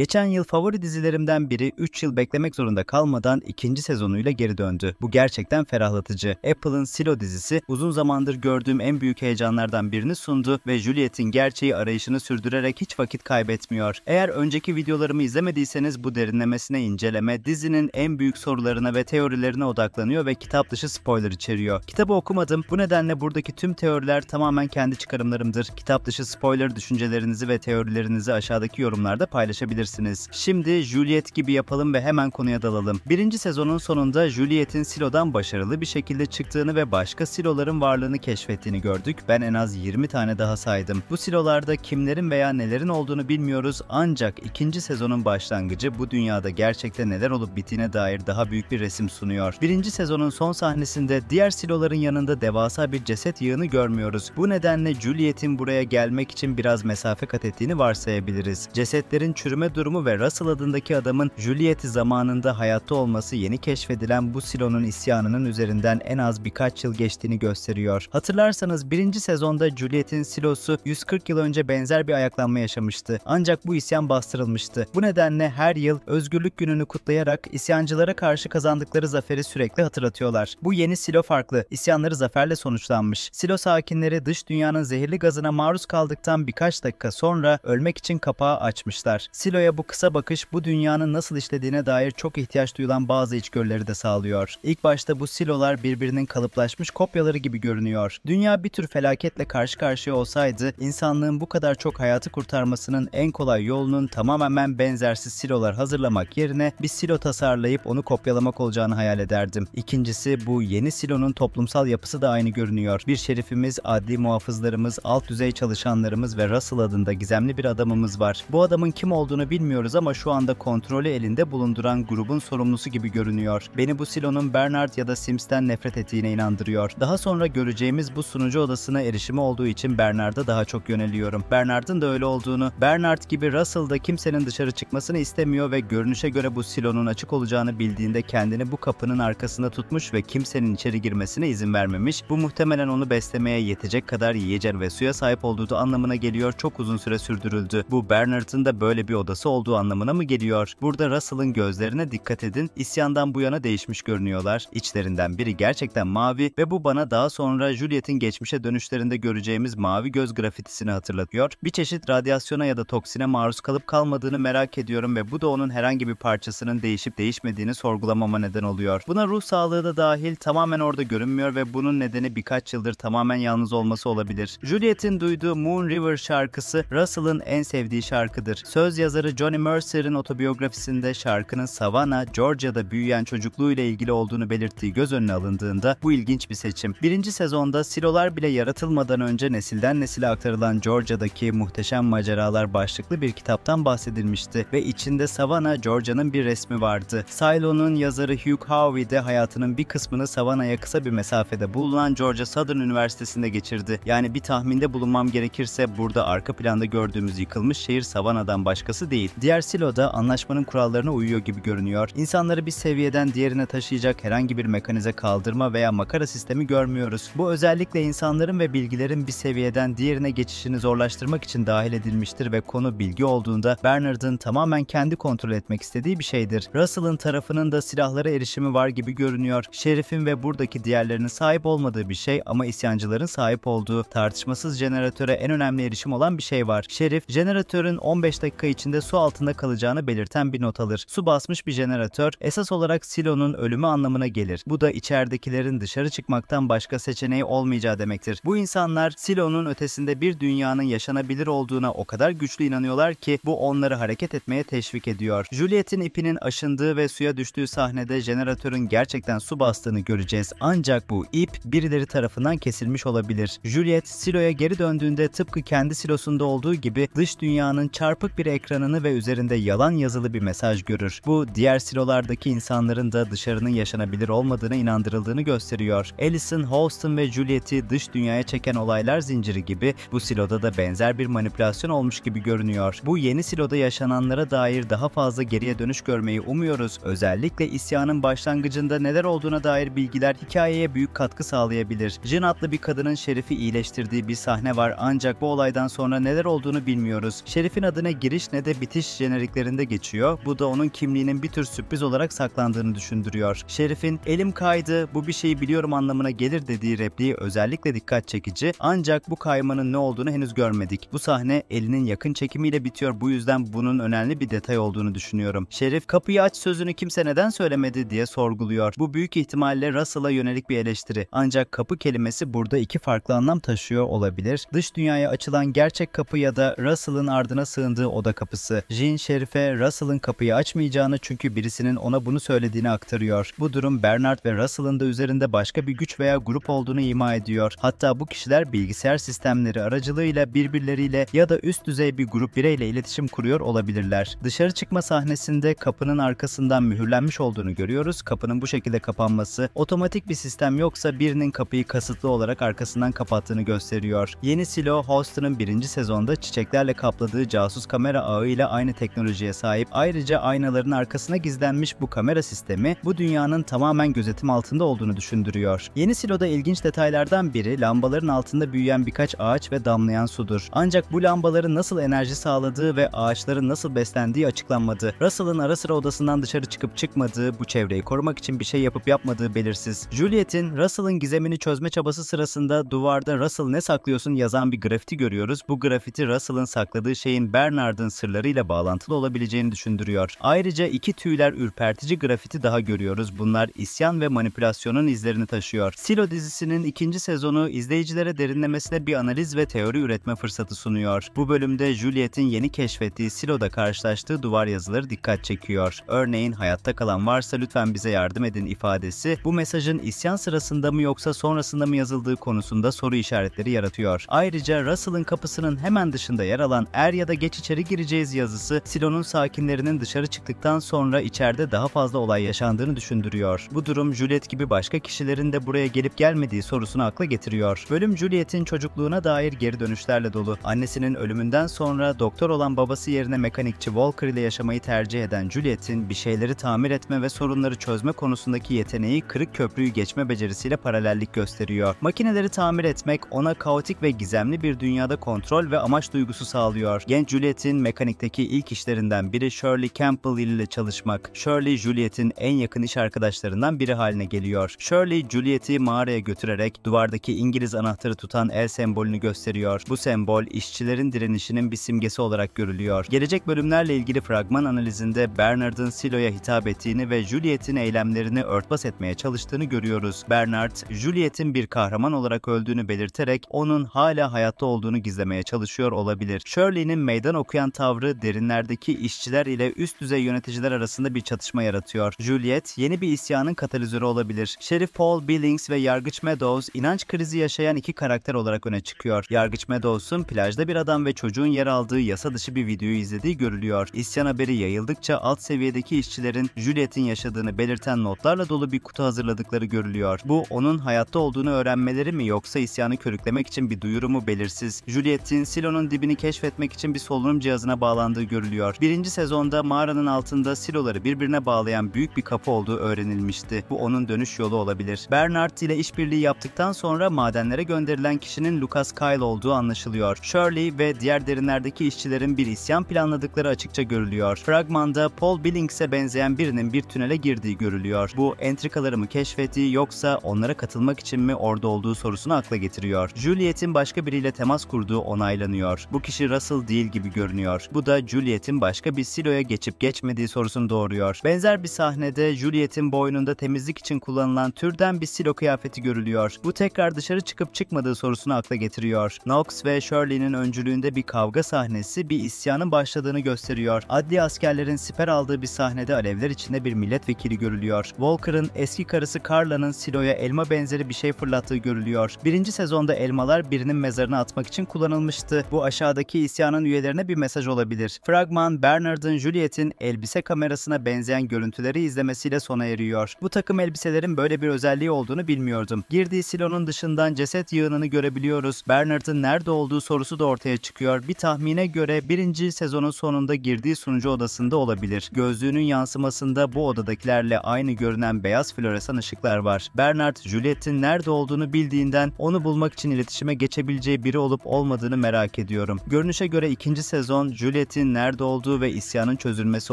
Geçen yıl favori dizilerimden biri 3 yıl beklemek zorunda kalmadan ikinci sezonuyla geri döndü. Bu gerçekten ferahlatıcı. Apple'ın Silo dizisi uzun zamandır gördüğüm en büyük heyecanlardan birini sundu ve Juliet'in gerçeği arayışını sürdürerek hiç vakit kaybetmiyor. Eğer önceki videolarımı izlemediyseniz bu derinlemesine inceleme dizinin en büyük sorularına ve teorilerine odaklanıyor ve kitap dışı spoiler içeriyor. Kitabı okumadım. Bu nedenle buradaki tüm teoriler tamamen kendi çıkarımlarımdır. Kitap dışı spoiler düşüncelerinizi ve teorilerinizi aşağıdaki yorumlarda paylaşabilirsiniz yapabilirsiniz. Şimdi Juliet gibi yapalım ve hemen konuya dalalım. Birinci sezonun sonunda Juliet'in silodan başarılı bir şekilde çıktığını ve başka siloların varlığını keşfettiğini gördük. Ben en az 20 tane daha saydım. Bu silolarda kimlerin veya nelerin olduğunu bilmiyoruz ancak ikinci sezonun başlangıcı bu dünyada gerçekte neler olup bittiğine dair daha büyük bir resim sunuyor. Birinci sezonun son sahnesinde diğer siloların yanında devasa bir ceset yığını görmüyoruz. Bu nedenle Juliet'in buraya gelmek için biraz mesafe kat ettiğini varsayabiliriz. Cesetlerin çürüme durumu ve Russell adındaki adamın Juliet'i zamanında hayatta olması yeni keşfedilen bu silonun isyanının üzerinden en az birkaç yıl geçtiğini gösteriyor. Hatırlarsanız birinci sezonda Juliet'in silosu 140 yıl önce benzer bir ayaklanma yaşamıştı. Ancak bu isyan bastırılmıştı. Bu nedenle her yıl özgürlük gününü kutlayarak isyancılara karşı kazandıkları zaferi sürekli hatırlatıyorlar. Bu yeni silo farklı. İsyanları zaferle sonuçlanmış. Silo sakinleri dış dünyanın zehirli gazına maruz kaldıktan birkaç dakika sonra ölmek için kapağı açmışlar. Silo Milo'ya bu kısa bakış bu dünyanın nasıl işlediğine dair çok ihtiyaç duyulan bazı içgörüleri de sağlıyor. İlk başta bu silolar birbirinin kalıplaşmış kopyaları gibi görünüyor. Dünya bir tür felaketle karşı karşıya olsaydı insanlığın bu kadar çok hayatı kurtarmasının en kolay yolunun tamamen benzersiz silolar hazırlamak yerine bir silo tasarlayıp onu kopyalamak olacağını hayal ederdim. İkincisi bu yeni silonun toplumsal yapısı da aynı görünüyor. Bir şerifimiz, adli muhafızlarımız, alt düzey çalışanlarımız ve Russell adında gizemli bir adamımız var. Bu adamın kim olduğunu bilmiyoruz ama şu anda kontrolü elinde bulunduran grubun sorumlusu gibi görünüyor. Beni bu silonun Bernard ya da Sims'ten nefret ettiğine inandırıyor. Daha sonra göreceğimiz bu sunucu odasına erişimi olduğu için Bernard'a daha çok yöneliyorum. Bernard'ın da öyle olduğunu, Bernard gibi Russell da kimsenin dışarı çıkmasını istemiyor ve görünüşe göre bu silonun açık olacağını bildiğinde kendini bu kapının arkasında tutmuş ve kimsenin içeri girmesine izin vermemiş. Bu muhtemelen onu beslemeye yetecek kadar yiyecek ve suya sahip olduğu anlamına geliyor çok uzun süre sürdürüldü. Bu Bernard'ın da böyle bir odası parçası olduğu anlamına mı geliyor? Burada Russell'ın gözlerine dikkat edin. İsyandan bu yana değişmiş görünüyorlar. İçlerinden biri gerçekten mavi ve bu bana daha sonra Juliet'in geçmişe dönüşlerinde göreceğimiz mavi göz grafitisini hatırlatıyor. Bir çeşit radyasyona ya da toksine maruz kalıp kalmadığını merak ediyorum ve bu da onun herhangi bir parçasının değişip değişmediğini sorgulamama neden oluyor. Buna ruh sağlığı da dahil tamamen orada görünmüyor ve bunun nedeni birkaç yıldır tamamen yalnız olması olabilir. Juliet'in duyduğu Moon River şarkısı Russell'ın en sevdiği şarkıdır. Söz yazarı yazarı Johnny Mercer'in otobiyografisinde şarkının Savannah, Georgia'da büyüyen çocukluğuyla ilgili olduğunu belirttiği göz önüne alındığında bu ilginç bir seçim. Birinci sezonda silolar bile yaratılmadan önce nesilden nesile aktarılan Georgia'daki muhteşem maceralar başlıklı bir kitaptan bahsedilmişti ve içinde Savannah, Georgia'nın bir resmi vardı. Silo'nun yazarı Hugh Howey de hayatının bir kısmını Savannah'a kısa bir mesafede bulunan Georgia Southern Üniversitesi'nde geçirdi. Yani bir tahminde bulunmam gerekirse burada arka planda gördüğümüz yıkılmış şehir Savannah'dan başkası değil değil. Diğer siloda anlaşmanın kurallarına uyuyor gibi görünüyor. İnsanları bir seviyeden diğerine taşıyacak herhangi bir mekanize kaldırma veya makara sistemi görmüyoruz. Bu özellikle insanların ve bilgilerin bir seviyeden diğerine geçişini zorlaştırmak için dahil edilmiştir ve konu bilgi olduğunda Bernard'ın tamamen kendi kontrol etmek istediği bir şeydir. Russell'ın tarafının da silahlara erişimi var gibi görünüyor. Şerif'in ve buradaki diğerlerinin sahip olmadığı bir şey ama isyancıların sahip olduğu tartışmasız jeneratöre en önemli erişim olan bir şey var. Şerif, jeneratörün 15 dakika içinde su altında kalacağını belirten bir not alır. Su basmış bir jeneratör esas olarak silonun ölümü anlamına gelir. Bu da içeridekilerin dışarı çıkmaktan başka seçeneği olmayacağı demektir. Bu insanlar silonun ötesinde bir dünyanın yaşanabilir olduğuna o kadar güçlü inanıyorlar ki bu onları hareket etmeye teşvik ediyor. Juliet'in ipinin aşındığı ve suya düştüğü sahnede jeneratörün gerçekten su bastığını göreceğiz. Ancak bu ip birileri tarafından kesilmiş olabilir. Juliet siloya geri döndüğünde tıpkı kendi silosunda olduğu gibi dış dünyanın çarpık bir ekranını ve üzerinde yalan yazılı bir mesaj görür. Bu diğer silolardaki insanların da dışarının yaşanabilir olmadığını inandırıldığını gösteriyor. Allison, Houston ve Juliet'i dış dünyaya çeken olaylar zinciri gibi bu siloda da benzer bir manipülasyon olmuş gibi görünüyor. Bu yeni siloda yaşananlara dair daha fazla geriye dönüş görmeyi umuyoruz. Özellikle isyanın başlangıcında neler olduğuna dair bilgiler hikayeye büyük katkı sağlayabilir. Jin adlı bir kadının Şerif'i iyileştirdiği bir sahne var ancak bu olaydan sonra neler olduğunu bilmiyoruz. Şerif'in adına giriş ne de bitiş bitiş jeneriklerinde geçiyor. Bu da onun kimliğinin bir tür sürpriz olarak saklandığını düşündürüyor. Şerif'in elim kaydı bu bir şeyi biliyorum anlamına gelir dediği repliği özellikle dikkat çekici ancak bu kaymanın ne olduğunu henüz görmedik. Bu sahne elinin yakın çekimiyle bitiyor bu yüzden bunun önemli bir detay olduğunu düşünüyorum. Şerif kapıyı aç sözünü kimse neden söylemedi diye sorguluyor. Bu büyük ihtimalle Russell'a yönelik bir eleştiri. Ancak kapı kelimesi burada iki farklı anlam taşıyor olabilir. Dış dünyaya açılan gerçek kapı ya da Russell'ın ardına sığındığı oda kapısı olması. Jean Şerife Russell'ın kapıyı açmayacağını çünkü birisinin ona bunu söylediğini aktarıyor. Bu durum Bernard ve Russell'ın da üzerinde başka bir güç veya grup olduğunu ima ediyor. Hatta bu kişiler bilgisayar sistemleri aracılığıyla birbirleriyle ya da üst düzey bir grup bireyle iletişim kuruyor olabilirler. Dışarı çıkma sahnesinde kapının arkasından mühürlenmiş olduğunu görüyoruz. Kapının bu şekilde kapanması otomatik bir sistem yoksa birinin kapıyı kasıtlı olarak arkasından kapattığını gösteriyor. Yeni silo Houston'ın birinci sezonda çiçeklerle kapladığı casus kamera ağıyla ile aynı teknolojiye sahip. Ayrıca aynaların arkasına gizlenmiş bu kamera sistemi bu dünyanın tamamen gözetim altında olduğunu düşündürüyor. Yeni siloda ilginç detaylardan biri lambaların altında büyüyen birkaç ağaç ve damlayan sudur. Ancak bu lambaların nasıl enerji sağladığı ve ağaçların nasıl beslendiği açıklanmadı. Russell'ın ara sıra odasından dışarı çıkıp çıkmadığı, bu çevreyi korumak için bir şey yapıp yapmadığı belirsiz. Juliet'in Russell'ın gizemini çözme çabası sırasında duvarda Russell ne saklıyorsun yazan bir grafiti görüyoruz. Bu grafiti Russell'ın sakladığı şeyin Bernard'ın sırları ile bağlantılı olabileceğini düşündürüyor. Ayrıca iki tüyler ürpertici grafiti daha görüyoruz. Bunlar isyan ve manipülasyonun izlerini taşıyor. Silo dizisinin ikinci sezonu izleyicilere derinlemesine bir analiz ve teori üretme fırsatı sunuyor. Bu bölümde Juliet'in yeni keşfettiği Silo'da karşılaştığı duvar yazıları dikkat çekiyor. Örneğin hayatta kalan varsa lütfen bize yardım edin ifadesi bu mesajın isyan sırasında mı yoksa sonrasında mı yazıldığı konusunda soru işaretleri yaratıyor. Ayrıca Russell'ın kapısının hemen dışında yer alan er ya da geç içeri gireceğiz yazısı Silo'nun sakinlerinin dışarı çıktıktan sonra içeride daha fazla olay yaşandığını düşündürüyor. Bu durum Juliet gibi başka kişilerin de buraya gelip gelmediği sorusunu akla getiriyor. Bölüm Juliet'in çocukluğuna dair geri dönüşlerle dolu. Annesinin ölümünden sonra doktor olan babası yerine mekanikçi Walker ile yaşamayı tercih eden Juliet'in bir şeyleri tamir etme ve sorunları çözme konusundaki yeteneği kırık köprüyü geçme becerisiyle paralellik gösteriyor. Makineleri tamir etmek ona kaotik ve gizemli bir dünyada kontrol ve amaç duygusu sağlıyor. Genç Juliet'in mekanikte Hollywood'daki ilk işlerinden biri Shirley Campbell ile çalışmak. Shirley, Juliet'in en yakın iş arkadaşlarından biri haline geliyor. Shirley, Juliet'i mağaraya götürerek duvardaki İngiliz anahtarı tutan el sembolünü gösteriyor. Bu sembol, işçilerin direnişinin bir simgesi olarak görülüyor. Gelecek bölümlerle ilgili fragman analizinde Bernard'ın Silo'ya hitap ettiğini ve Juliet'in eylemlerini örtbas etmeye çalıştığını görüyoruz. Bernard, Juliet'in bir kahraman olarak öldüğünü belirterek onun hala hayatta olduğunu gizlemeye çalışıyor olabilir. Shirley'nin meydan okuyan tavrı derinlerdeki işçiler ile üst düzey yöneticiler arasında bir çatışma yaratıyor. Juliet yeni bir isyanın katalizörü olabilir. Şerif Paul Billings ve Yargıç Meadows inanç krizi yaşayan iki karakter olarak öne çıkıyor. Yargıç Meadows'un plajda bir adam ve çocuğun yer aldığı yasa dışı bir videoyu izlediği görülüyor. İsyan haberi yayıldıkça alt seviyedeki işçilerin Juliet'in yaşadığını belirten notlarla dolu bir kutu hazırladıkları görülüyor. Bu onun hayatta olduğunu öğrenmeleri mi yoksa isyanı körüklemek için bir duyuru mu belirsiz. Juliet'in Silo'nun dibini keşfetmek için bir solunum cihazına bağlandı planlandığı görülüyor. Birinci sezonda mağaranın altında siloları birbirine bağlayan büyük bir kapı olduğu öğrenilmişti. Bu onun dönüş yolu olabilir. Bernard ile işbirliği yaptıktan sonra madenlere gönderilen kişinin Lucas Kyle olduğu anlaşılıyor. Shirley ve diğer derinlerdeki işçilerin bir isyan planladıkları açıkça görülüyor. Fragmanda Paul Billings'e benzeyen birinin bir tünele girdiği görülüyor. Bu entrikaları mı keşfettiği yoksa onlara katılmak için mi orada olduğu sorusunu akla getiriyor. Juliet'in başka biriyle temas kurduğu onaylanıyor. Bu kişi Russell değil gibi görünüyor. Bu da Juliet'in başka bir siloya geçip geçmediği sorusunu doğuruyor. Benzer bir sahnede Juliet'in boynunda temizlik için kullanılan türden bir silo kıyafeti görülüyor. Bu tekrar dışarı çıkıp çıkmadığı sorusunu akla getiriyor. Knox ve Shirley'nin öncülüğünde bir kavga sahnesi bir isyanın başladığını gösteriyor. Adli askerlerin siper aldığı bir sahnede alevler içinde bir milletvekili görülüyor. Walker'ın eski karısı Carla'nın siloya elma benzeri bir şey fırlattığı görülüyor. Birinci sezonda elmalar birinin mezarına atmak için kullanılmıştı. Bu aşağıdaki isyanın üyelerine bir mesaj olabilir edilebilir. Fragman Bernard'ın Juliet'in elbise kamerasına benzeyen görüntüleri izlemesiyle sona eriyor. Bu takım elbiselerin böyle bir özelliği olduğunu bilmiyordum. Girdiği silonun dışından ceset yığınını görebiliyoruz. Bernard'ın nerede olduğu sorusu da ortaya çıkıyor. Bir tahmine göre birinci sezonun sonunda girdiği sunucu odasında olabilir. Gözlüğünün yansımasında bu odadakilerle aynı görünen beyaz floresan ışıklar var. Bernard, Juliet'in nerede olduğunu bildiğinden onu bulmak için iletişime geçebileceği biri olup olmadığını merak ediyorum. Görünüşe göre ikinci sezon Juliet faaliyetin nerede olduğu ve isyanın çözülmesi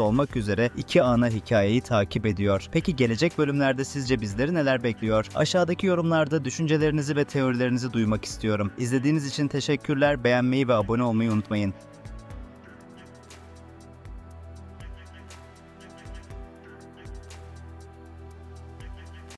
olmak üzere iki ana hikayeyi takip ediyor. Peki gelecek bölümlerde sizce bizleri neler bekliyor? Aşağıdaki yorumlarda düşüncelerinizi ve teorilerinizi duymak istiyorum. İzlediğiniz için teşekkürler, beğenmeyi ve abone olmayı unutmayın.